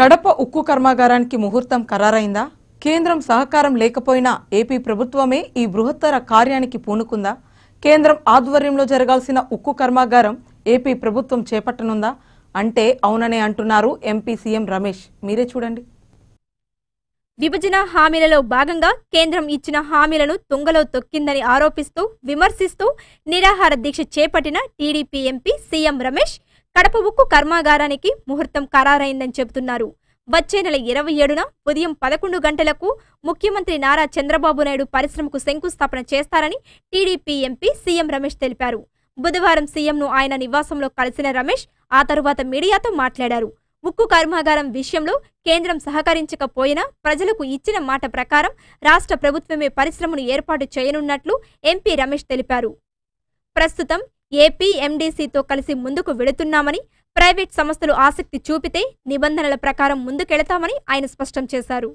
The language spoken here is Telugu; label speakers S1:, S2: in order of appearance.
S1: కడప ఉక్కు కర్మాగారానికి ముహూర్తం ఖరారైందా కేంద్రం సహకారం లేకపోయినా ఏపీ ప్రభుత్వమే ఈ బృహత్తర కార్యానికి పూనుకుందా కేంద్రం ఆధ్వర్యంలో జరగాల్సిన ఉక్కు కర్మాగారం ఏపీ ప్రభుత్వం చేపట్టనుందా అంటే అవుననే అంటున్నారు ఎంపీ సీఎం రమేష్ మీరే చూడండి విభజన హామీలలో భాగంగా కేంద్రం
S2: ఇచ్చిన హామీలను తుంగలో తొక్కిందని ఆరోపిస్తూ విమర్శిస్తూ నిరాహార దీక్ష చేపట్టిన TDP MP CM Ramesh Kadapa ఉక్కు కర్మాగారానికి ముహూర్తం ఖరారైందని చెబుతున్నారు వచ్చే నెల ఇరవై ఏడున ఉదయం పదకొండు గంటలకు ముఖ్యమంత్రి నారా చంద్రబాబు నాయుడు పరిశ్రమకు శంకుస్థాపన చేస్తారని టీడీపీ ఎంపీ సీఎం రమేష్ తెలిపారు బుధవారం సీఎంను ఆయన నివాసంలో కలిసిన రమేష్ ఆ తరువాత మీడియాతో మాట్లాడారు ఉక్కు కర్మాగారం విషయంలో కేంద్రం సహకరించకపోయినా ప్రజలకు ఇచ్చిన మాట ప్రకారం రాష్ట్ర ప్రభుత్వమే పరిశ్రమను ఏర్పాటు చేయనున్నట్లు ఎంపీ రమేష్ తెలిపారు ప్రస్తుతం ఏపీ ఎండీసీతో కలిసి ముందుకు వెళుతున్నామని ప్రైవేట్ సంస్థలు ఆసక్తి చూపితే నిబంధనల ప్రకారం ముందుకెళతామని ఆయన స్పష్టం చేశారు